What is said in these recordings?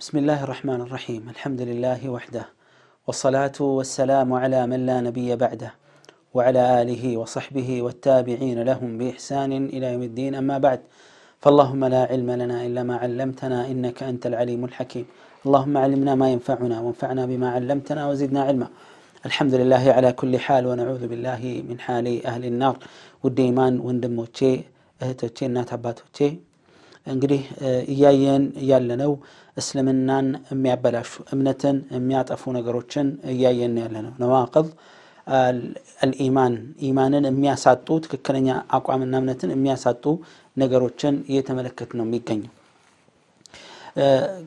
بسم الله الرحمن الرحيم الحمد لله وحده والصلاة والسلام على من لا نبي بعده وعلى آله وصحبه والتابعين لهم بإحسان إلى يوم الدين أما بعد فاللهم لا علم لنا إلا ما علمتنا إنك أنت العليم الحكيم اللهم علمنا ما ينفعنا وانفعنا بما علمتنا وزدنا علما الحمد لله على كل حال ونعوذ بالله من حال أهل النار والديمان وندموتشي እህቶቼ እናት تشي እንግዲህ እያየን ያለነው እስልምናን የሚያበላሹ እምነትን የሚያጠፉ ነገሮችን እያየን ያለነው ነዋቅዝ አልኢማን ኢማንን የሚያሳጡ ትክክለኛ አቋምና እምነትን የሚያሳጡ ነገሮችን እየተመለከት ነው የሚገኘው።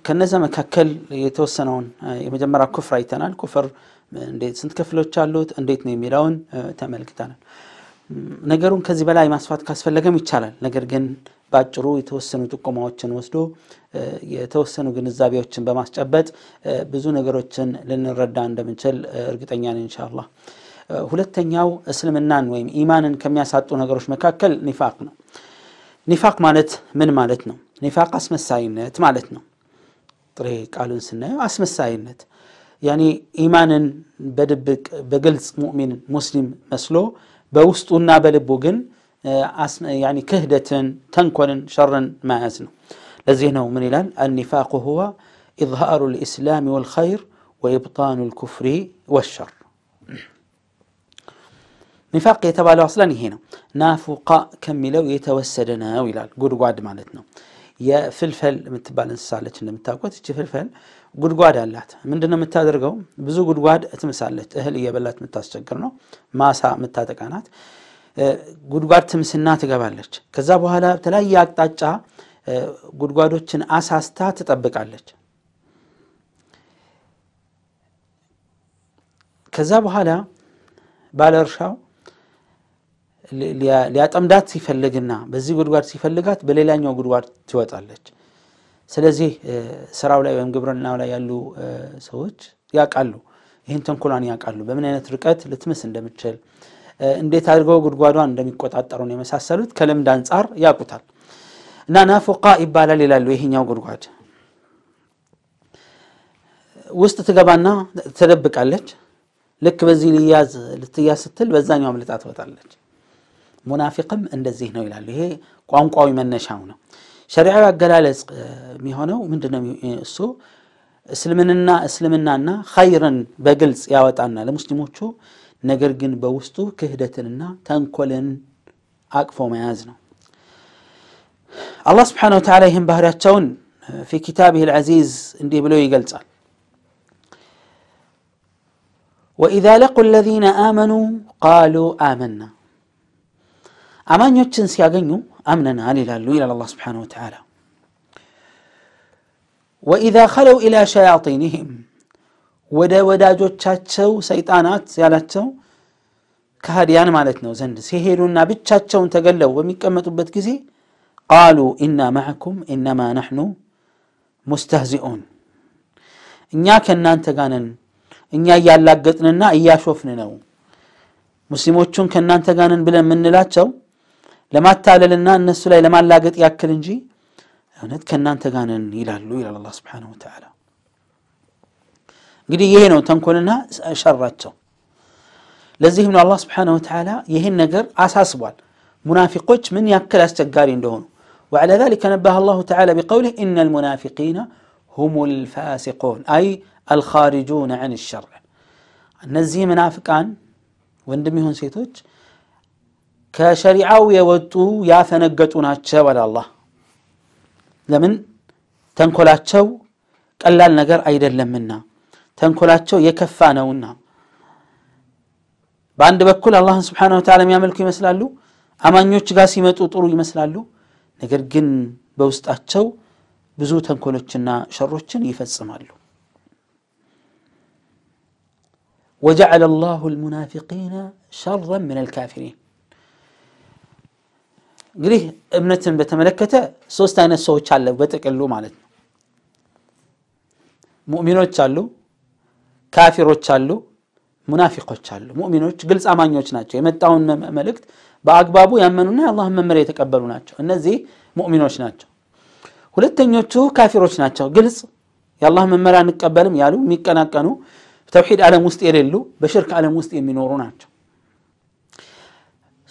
ከነዚ መካከል የተወሰነውን የመጀመሪያ ኩፍር አይተናል። ኩፍር ስንት ክፍሎች አሉት፣ እንዴት ነው የሚለውን ተመልክተናል። ነገሩን ከዚህ በላይ ማስፋት ካስፈለገም ይቻላል። ነገር ግን በአጭሩ የተወሰኑ ጥቆማዎችን ወስዶ የተወሰኑ ግንዛቤዎችን በማስጨበጥ ብዙ ነገሮችን ልንረዳ እንደምንችል እርግጠኛ ነን እንሻላ። ሁለተኛው እስልምናን ወይም ኢማንን ከሚያሳጡ ነገሮች መካከል ኒፋቅ ነው። ኒፋቅ ማለት ምን ማለት ነው? ኒፋቅ አስመሳይነት ማለት ነው። ጥሬ ቃሉን ስናየው አስመሳይነት ያኔ ኢማንን በድብቅ በግልጽ ሙእሚን ሙስሊም መስሎ በውስጡና በልቡ ግን آه، يعني كهدة تنكر شرا ما أزنه لذلك من الآن النفاق هو إظهار الإسلام والخير وإبطان الكفر والشر نفاق يتبع أصلا هنا نافق كملو ويتوسدنا ويلال قعد مالتنا يا فلفل متبال انسالتنا متاقوت እቺ من دنا አላት ምንድነው የምታደርገው ብዙ ጉድጓድ ትምሳለች እህል እየበላት የምታስቸግር ነው ማሳ የምታጠቃናት ጉድጓድ ትምስና ትገባለች። ከዛ በኋላ በተለያየ አቅጣጫ ጉድጓዶችን አሳስታ ትጠብቃለች። ከዛ በኋላ ባለ እርሻው ሊያጠምዳት ሲፈልግና በዚህ ጉድጓድ ሲፈልጋት በሌላኛው ጉድጓድ ትወጣለች። ስለዚህ ስራው ላይ ወይም ግብርናው ላይ ያሉ ሰዎች ያውቃሉ፣ ይህን ተንኮሏን ያውቃሉ፣ በምን አይነት ርቀት ልትምስ እንደምችል እንዴት አድርገው ጉድጓዷን እንደሚቆጣጠሩ ነው የመሳሰሉት ከልምድ አንጻር ያቁታል። እና ናፉቃ ይባላል ይላሉ። ይሄኛው ጉድጓድ ውስጥ ትገባና ትደብቃለች። ልክ በዚህ ልያዝ ልትያዝ ስትል በዛኛው አምልጣ ትወጣለች። ሙናፊቅም እንደዚህ ነው ይላሉ። ይሄ ቋንቋዊ መነሻው ነው። ሸሪዓዊ አገላለጽ የሚሆነው ምንድነው? እሱ እስልምንና እስልምናና ኸይርን በግልጽ ያወጣና ለሙስሊሞቹ ነገር ግን በውስጡ ክህደትንና ተንኮልን አቅፎ መያዝ ነው አላህ ስብሓን ወተላ ይህን ባህሪያቸውን ፊ ኪታብህ ልዓዚዝ እንዲህ ብሎ ይገልጻል وإذا لقوا الذين آمنوا قالوا آمنا أمان يوتشن سياغنيو أمننا لله إلى الله سبحانه وتعالى وإذا خلوا إلى شياطينهم ወደ ወዳጆቻቸው ሰይጣናት ያላቸው ከሃዲያን ማለት ነው ዘንድ ሲሄዱና ብቻቸውን ተገለው በሚቀመጡበት ጊዜ ቃሉ ኢና ማዕኩም ኢነማ ናሕኑ ሙስተህዚኡን እኛ ከእናንተ ጋነን እኛ እያላገጥንና እያሾፍን ነው ሙስሊሞቹን ከእናንተ ጋነን ብለን የምንላቸው ለማታለልና እነሱ ላይ ለማላገጥ ያክል እንጂ እውነት ከእናንተ ጋነን ይላሉ ይላል አላ ስብሓንሁ ወተዓላ እንግዲህ ይሄ ነው ተንኮልና ሸራቸው ለዚህም الله سبحانه وتعالى يهن ይህን ነገር አሳስቧል ሙናፊቆች ምን ያክል አስቸጋሪ እንደሆኑ وعلى ذلك نبه الله تعالى بقوله إن المنافقين هم الفاسقون أي الخارجون عن الشرع نزي منافقان وندمي هون سيتوج كشريعو يودو يا فنقتونا تشاو على الله لمن تنقل تشاو قال لنا أيضا لمنا لم ተንኮላቸው የከፋ ነውና በአንድ በኩል አላህን ስብሓን ወተላ የሚያመልኩ ይመስላሉ አማኞች ጋር ሲመጡ ጥሩ ይመስላሉ ነገር ግን በውስጣቸው ብዙ ተንኮሎችና ሸሮችን ይፈጽማሉ وجعل الله المنافقين شرا من الكافرين እንግዲህ እምነትን በተመለከተ ሶስት አይነት ሰዎች አለ በጥቅሉ ማለት ነው ሙእሚኖች አሉ ካፊሮች አሉ፣ ሙናፊቆች አሉ። ሙእሚኖች ግልጽ አማኞች ናቸው። የመጣውን መልእክት በአግባቡ ያመኑና የአላህን መመሪያ የተቀበሉ ናቸው። እነዚህ ሙእሚኖች ናቸው። ሁለተኞቹ ካፊሮች ናቸው። ግልጽ የአላህ መመሪያ አንቀበልም ያሉ የሚቀናቀኑ ተውሂድ ዓለም ውስጥ የሌሉ በሽርክ ዓለም ውስጥ የሚኖሩ ናቸው።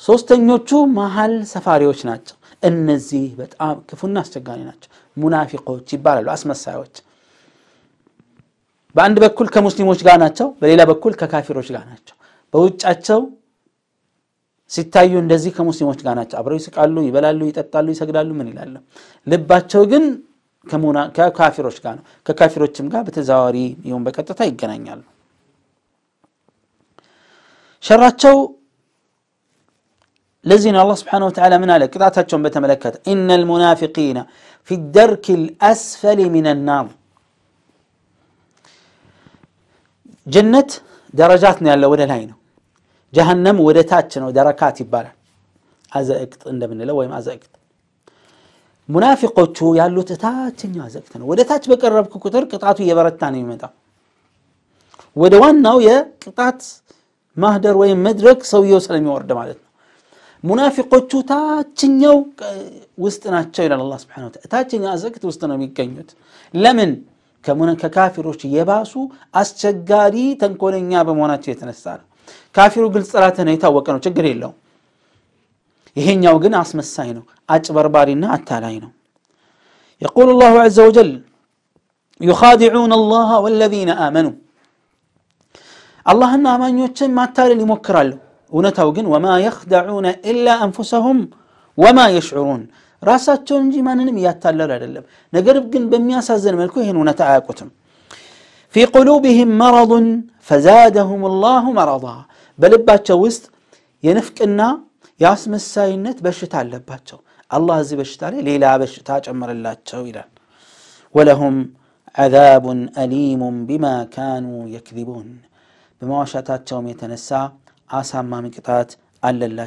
ሶስተኞቹ መሀል ሰፋሪዎች ናቸው። እነዚህ በጣም ክፉና አስቸጋሪ ናቸው። ሙናፊቆች ይባላሉ፣ አስመሳዮች በአንድ በኩል ከሙስሊሞች ጋር ናቸው፣ በሌላ በኩል ከካፊሮች ጋር ናቸው። በውጫቸው ሲታዩ እንደዚህ ከሙስሊሞች ጋር ናቸው። አብረው ይስቃሉ፣ ይበላሉ፣ ይጠጣሉ፣ ይሰግዳሉ፣ ምን ይላሉ። ልባቸው ግን ከካፊሮች ጋር ነው። ከካፊሮችም ጋር በተዘዋዋሪ ይሁን በቀጥታ ይገናኛሉ። ሸራቸው ለዚህ ነው አላህ ስብሓነሁ ወተዓላ ምን አለ? ቅጣታቸውን በተመለከተ ኢነል ሙናፊቂነ ፊ ደርኪ ልአስፈሊ ሚነናር ጀነት ደረጃት ነው ያለው ወደ ላይ ነው ጀሃነም ወደ ታች ነው ደረካት ይባላል አዘቅት እንደምንለው ወይም አዘቅት ሙናፊቆቹ ያሉት ታችኛው አዘቅት ነው ወደ ታች በቀረብክ ቁጥር ቅጣቱ እየበረታ ነው የሚመጣው ወደ ዋናው የቅጣት ማህደር ወይም መድረክ ሰውየው ስለሚወርድ ማለት ነው ሙናፊቆቹ ታችኛው ውስጥ ናቸው ይላል አላ ስብን ታችኛው አዘቅት ውስጥ ነው የሚገኙት ለምን كمن كافر وش يباسو أستجاري تنكون يا بمونا شيء تنسار كافر وقل صلاة نيتا وكانوا تجري له يهين يوجن عصم الساينو أج بربارينا التالينو يقول الله عز وجل يخادعون الله والذين آمنوا الله أن ما يوتشن ما تاري ونتوجن وما يخدعون إلا أنفسهم وما يشعرون ራሳቸውን እንጂ ማንንም እያታለር አይደለም ነገር ግን በሚያሳዘን መልኩ ይህን እውነት አያውቁትም في قلوبهم مرض فزادهم الله مرضا بلباتشا وست ينفقنا ياسم الساينت بشتا لباتشا الله زي بشتا ليلا بشتا امر الله ولهم عذاب أليم بما كانوا يكذبون بما وشاتاتشا يتنسى عسى ما من قطات الا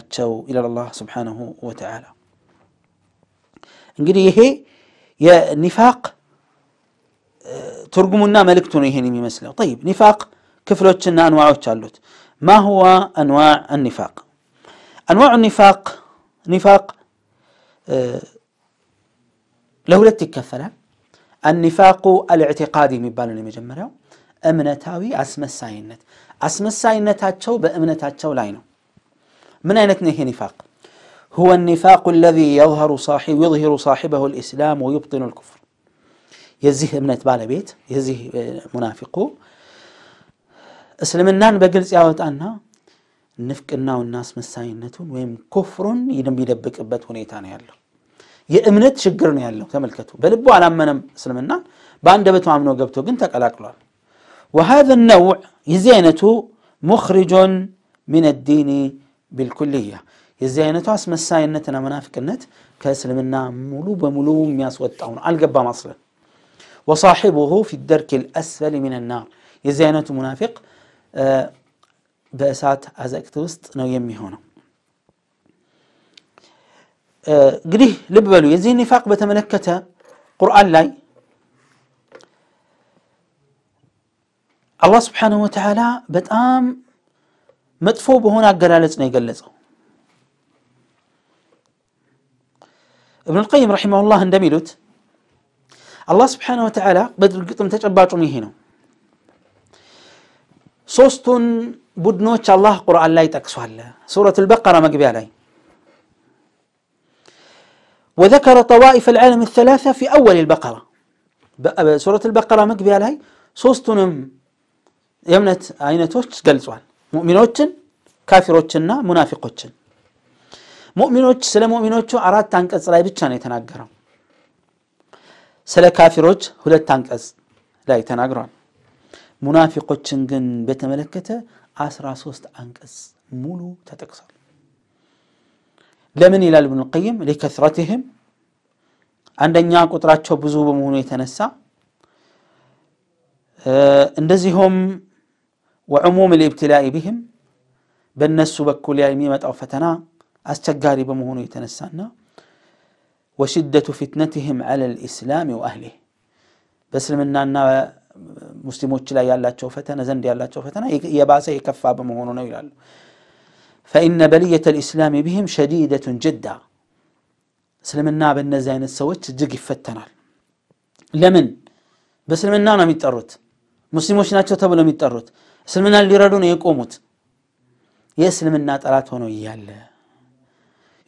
إلى الله سبحانه وتعالى እንግዲህ ይሄ የኒፋቅ ትርጉሙና መልእክቱ ነው ይሄን የሚመስለው ጠይብ ኒፋቅ ክፍሎችና አንዋዎች አሉት ማ ሁዋ አንዋዕ አኒፋቅ አንዋዕ ኒፋቅ ኒፋቅ ለሁለት ይከፈላል አኒፋቁ አልዕቲቃድ የሚባለው የመጀመሪያው እምነታዊ አስመሳይነት አስመሳይነታቸው በእምነታቸው ላይ ነው ምን አይነት ነው ይሄ ኒፋቅ هو النفاق الذي يظهر صاحب يظهر صاحبه الاسلام ويبطن الكفر يزيه ابنة بالا بيت يزيه منافقو اسلمنا بقلت يا نفك نفقنا والناس مساينتون ويم كفر يدم يدبك ابت هنيتان يالله يا امنت شقرن يالله تملكتو بلبو على من اسلمنا بان دبتو عم نوقبتو قنت وهذا النوع يزينته مخرج من الدين بالكليه የዚህ አይነቱ አስመሳይነትና መናፍቅነት ከእስልምና ሙሉ በሙሉ የሚያስወጣው ነው አልገባም አስለን ወሳሒቡሁ ፊ ደርክ ልአስፈል ምን ናር የዚህ አይነቱ ሙናፊቅ በእሳት አዘቅት ውስጥ ነው የሚሆነው እንግዲህ ልብ በሉ የዚህ ኒፋቅ በተመለከተ ቁርአን ላይ አላህ ስብሓንሁ ወተዓላ በጣም መጥፎ በሆነ አገላለጽ ነው የገለጸው እብንልቀይም ረሒማሁላህ እንደሚሉት الله ስብሓን ወተዓላ በድርግጥም ተጨባጩም ይሄ ነው ሶስቱን ቡድኖች አላህ ቁርአን ላይ ጠቅሷል سورة البقرة መግቢያ ላይ وذكر طوائف العالم الثلاثة في أول البقرة سورة البقرة مقبية لاي صوستون يمنت عينتوش قلزوان مؤمنوش كافروشنا منافقوشن ሙእሚኖች ስለ ሙእሚኖቹ አራት አንቀጽ ላይ ብቻ ነው የተናገረው ስለ ካፊሮች ሁለት አንቀጽ ላይ ተናግሯል ሙናፊቆችን ግን በተመለከተ አስራ ሶስት አንቀጽ ሙሉ ተጠቅሷል ለምን ይላል ብኑ ቀይም ሊከስረትህም አንደኛ ቁጥራቸው ብዙ በመሆኑ የተነሳ እንደዚሁም ወዕሙም ልብትላይ ቢህም በእነሱ በኩል የሚመጣው ፈተና አስቸጋሪ በመሆኑ የተነሳና ወሽደቱ ፊትነትህም አለ ልእስላም ወአህሊህ በእስልምናና ሙስሊሞች ላይ ያላቸው ፈተና ዘንድ ያላቸው ፈተና የባሰ የከፋ በመሆኑ ነው ይላሉ ፈኢነ በልየተ ልእስላም ብህም ሸዲደቱን ጅዳ እስልምና በእነዚህ አይነት ሰዎች እጅግ ይፈተናል ለምን በእስልምና ነው የሚጠሩት ሙስሊሞች ናቸው ተብለው የሚጠሩት እስልምና ሊረዱ ነው የቆሙት የእስልምና ጠላት ሆነው እያለ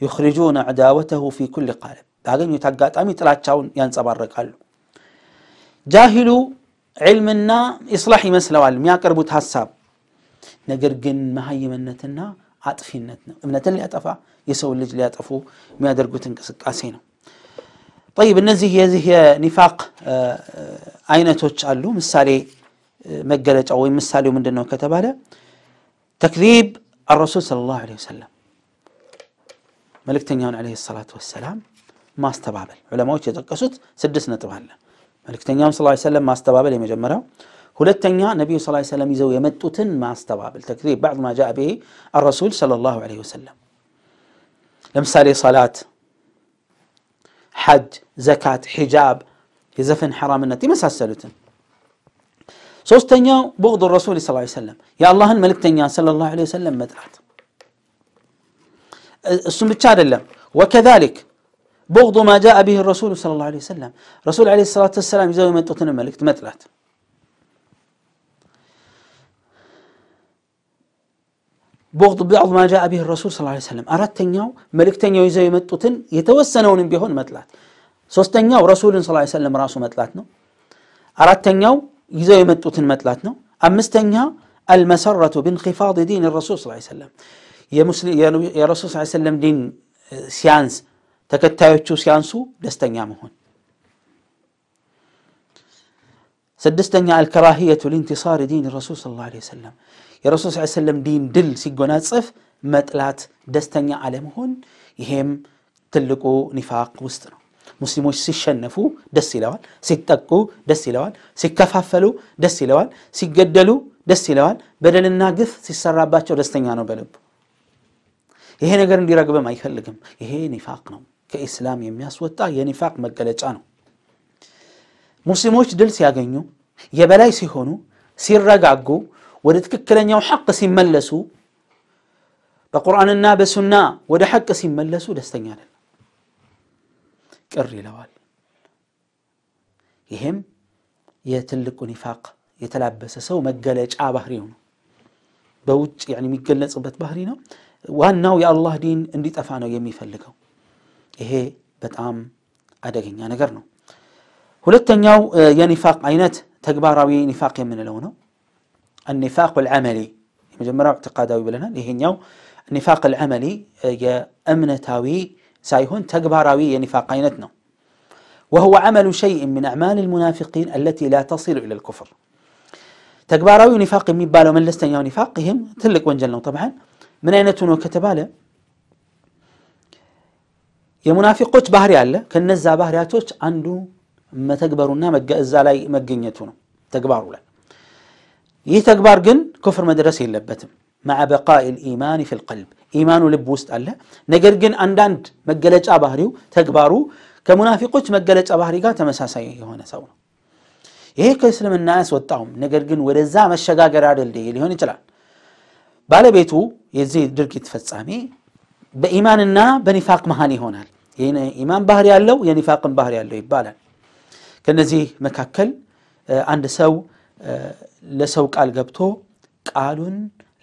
يخرجون عداوته في كل قالب داغن يتقات أمي تلاتشاون ينصبار رقال جاهل علمنا إصلاح مسلوا المياك ربوت حساب نقرقن مهي منتنا أطفي النتنا منتن اللي أطفى يسوي اللي جلي أطفو ما درقوتن كسينو طيب النزيه يزيه نفاق أين توتش قالو مسالي مقلت أو مسالي من دنو كتبها تكذيب الرسول صلى الله عليه وسلم መልእክተኛውን ዓለይሂ ሰላቱ ወሰላም ማስተባበል ዑለማዎች የጠቀሱት ስድስት ነጥብ አለ። መልእክተኛውን ስ ሰለም ማስተባበል የመጀመሪያው፣ ሁለተኛ ነቢዩ ስ ሰለም ይዘው የመጡትን ማስተባበል ተክዚብ ባዕድ ማ ጃአ ብሄ አረሱል ሰለላሁ ዓለይሂ ወሰለም ለምሳሌ ሰላት፣ ሐጅ፣ ዘካት፣ ሒጃብ፣ የዘፈን ሐራምነት የመሳሰሉትን። ሶስተኛው ቡቅዱ ረሱል ስ ሰለም የአላህን መልእክተኛ ሰለላሁ ዓለይሂ ወሰለም መጥራት እሱም ብቻ አይደለም ወከዛሊክ بغض ما جاء به الرسول صلى الله عليه وسلم رسول عليه الصلاة والسلام يزاوي من تطن الملك تمثلات بغض بعض ما جاء به الرسول صلى الله عليه وسلم أردت تنياو ملك تنياو يزوي من تطن يتوسنون بيهون مثلات ሶስተኛው ረሱልን ስ ሰለም ራሱ መጥላት ነው አራተኛው ይዘው የመጡትን መጥላት ነው አምስተኛ المسرة بانخفاض دين الرسول صلى الله عليه وسلم የረሱል ስ ሰለም ዲን ሲያንስ ተከታዮቹ ሲያንሱ ደስተኛ መሆን። ስድስተኛ አልከራህየቱ ልንቲሳር ዲን ረሱል ስ ላ ሰለም የረሱል ስ ሰለም ዲን ድል ሲጎናጽፍ መጥላት፣ ደስተኛ አለመሆን። ይሄም ትልቁ ኒፋቅ ውስጥ ነው። ሙስሊሞች ሲሸነፉ ደስ ይለዋል፣ ሲጠቁ ደስ ይለዋል፣ ሲከፋፈሉ ደስ ይለዋል፣ ሲገደሉ ደስ ይለዋል፣ በደልና ግፍ ሲሰራባቸው ደስተኛ ነው በልቡ ይሄ ነገር እንዲረግበም አይፈልግም። ይሄ ኒፋቅ ነው። ከኢስላም የሚያስወጣ የኒፋቅ መገለጫ ነው። ሙስሊሞች ድል ሲያገኙ፣ የበላይ ሲሆኑ፣ ሲረጋጉ፣ ወደ ትክክለኛው ሐቅ ሲመለሱ፣ በቁርአንና በሱና ወደ ሐቅ ሲመለሱ ደስተኛ አይደለም፣ ቅር ይለዋል። ይሄም የትልቁ ኒፋቅ የተላበሰ ሰው መገለጫ ባህሪው ነው። በውጭ የሚገለጽበት ባህሪ ነው። ዋናው የአላህ ዲን እንዲጠፋ ነው የሚፈልገው። ይሄ በጣም አደገኛ ነገር ነው። ሁለተኛው የኒፋቅ አይነት ተግባራዊ ኒፋቅ የምንለው ነው። النفاق العملي የመጀመሪያው اعتقاداዊ ብለናል። ይሄኛው النفاق العملي يا የእምነታዊ ሳይሆን ተግባራዊ يا نفاق عينتنا وهو عمل شيء من أعمال المنافقين التي لا تصل إلى الكفر تكباراوي نفاق ميبالو من لستن يو نفاقهم تلك وانجلنا طبعا من أينته نو كتباله يا منافقوش بحري الله كنزا بحري توش عنده ما تكبرونا ما تجاز علي ما تجنيتونا تكبروا له يتكبر جن كفر مدرسة لبتم مع بقاء الإيمان في القلب إيمان لبوست الله نجر جن عندن ما تجلج أبهريو تكبروا كمنافقوش ما تجلج أبهري قات مساسا يهونا سوون إيه كيسلم الناس والطعم نجر جن ورزام الشجاع راد اللي هوني تلا ባለቤቱ የዚህ ድርጊት ፈጻሚ በኢማንና በኒፋቅ መሀል ይሆናል። ኢማን ባህር ያለው የኒፋቅን ባህር ያለው ይባላል። ከነዚህ መካከል አንድ ሰው ለሰው ቃል ገብቶ ቃሉን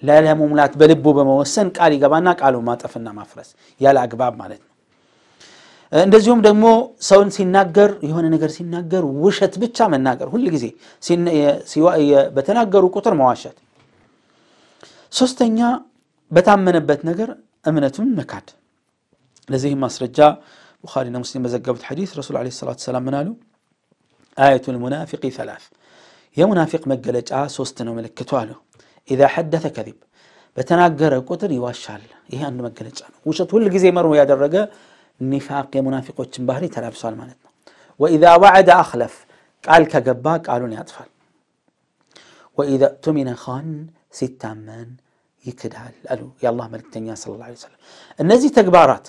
ላለመሙላት በልቡ በመወሰን ቃል ይገባና ቃሉን ማጠፍና ማፍረስ ያለ አግባብ ማለት ነው። እንደዚሁም ደግሞ ሰውን ሲናገር የሆነ ነገር ሲናገር ውሸት ብቻ መናገር ሁል ጊዜ በተናገሩ ቁጥር መዋሸት ሶስተኛ በታመነበት ነገር እምነቱን መካድ ለዚህም ማስረጃ ቡኻሪና ሙስሊም በዘገቡት ሐዲስ ረሱል ለ ሰላት ሰላም ምን አሉ አየቱ ልሙናፊቂ ሰላስ የሙናፊቅ መገለጫ ሶስት ነው ምልክቱ አሉ ኢዛ ሐደተ ከዚብ በተናገረ ቁጥር ይዋሻል ይሄ አንድ መገለጫ ነው ውሸት ሁል ጊዜ መርሆ ያደረገ ኒፋቅ የሙናፊቆችን ባህሪ ተላብሷል ማለት ነው ወኢዛ ዋዕደ አክለፍ ቃል ከገባ ቃሉን ያጥፋል ወኢዛ ቱሚነ ኻን ستامن يكدال قالوا يا الله ملك تنيا صلى الله عليه وسلم النزي تكبارات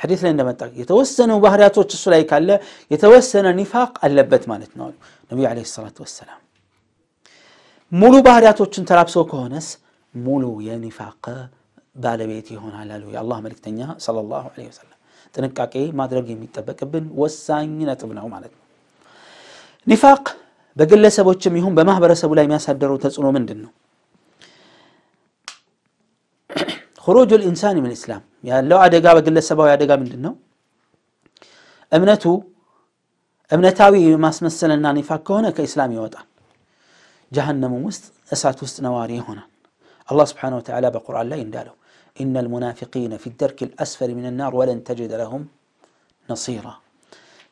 حديث لنا متى يتوسن بهريات وتشسلايك الله يتوسن نفاق اللبت مالتنا النبي عليه الصلاة والسلام ሙሉ ባህሪያቶችን ተላብሰው ከሆነስ ሙሉ የኒፋቅ ባለቤት ይሆናል አሉ የአላህ መልክተኛ ለ ላሁ ወሰለም ጥንቃቄ ማድረግ የሚጠበቅብን ወሳኝ ነጥብ ነው ማለት ነው ኒፋቅ በግለሰቦችም ይሁን በማህበረሰቡ ላይ የሚያሳደረው ተጽዕኖ ምንድን ነው خروج الإنسان من الإسلام يعني لو عدقا بقل السبب عدقا من دنو أمنته أمنتاوي ما اسمسنا أن نفاق هنا كإسلام يوطان جهنم مست أسات وست نواري هنا الله سبحانه وتعالى بقرآن لا ينداله إن المنافقين في الدرك الأسفل من النار ولن تجد لهم نصيرا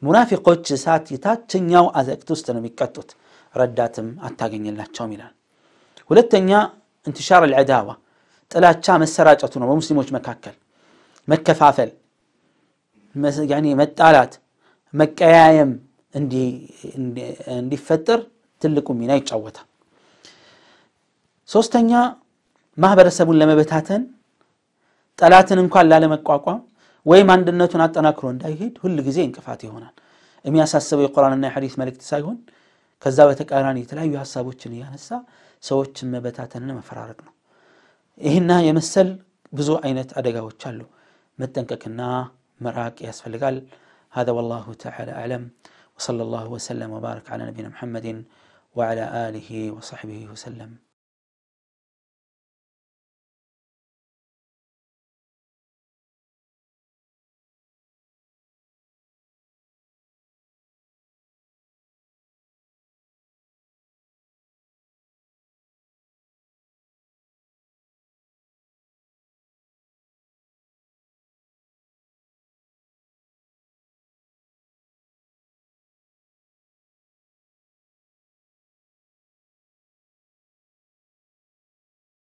منافق جسات يتات تنياو أذك توستن مكتوت رداتم أتاقين الله تشوميلا ولتنيا انتشار العداوه ጥላቻ መሰራጨቱ ነው በሙስሊሞች መካከል መከፋፈል መጣላት መቀያየም እንዲፈጠር ትልቁ ሚና ይጫወታል ሶስተኛ ማህበረሰቡን ለመበታተን ጠላትን እንኳን ላለመቋቋም ወይም አንድነቱን አጠናክሮ እንዳይሄድ ሁል ጊዜ እንቅፋት ይሆናል የሚያሳስበው የቁርአንና የሐዲስ መልእክት ሳይሆን ከዛ በተቃራኒ የተለያዩ ሀሳቦችን እያነሳ ሰዎችን መበታተንን መፈራረቅ ነው ይህና የመሰል ብዙ አይነት አደጋዎች አሉ መጠንቀቅና መራቅ ያስፈልጋል هذا والله تعالى أعلم وصلى الله وسلم وبارك على نبينا محمد وعلى آله وصحبه وسلم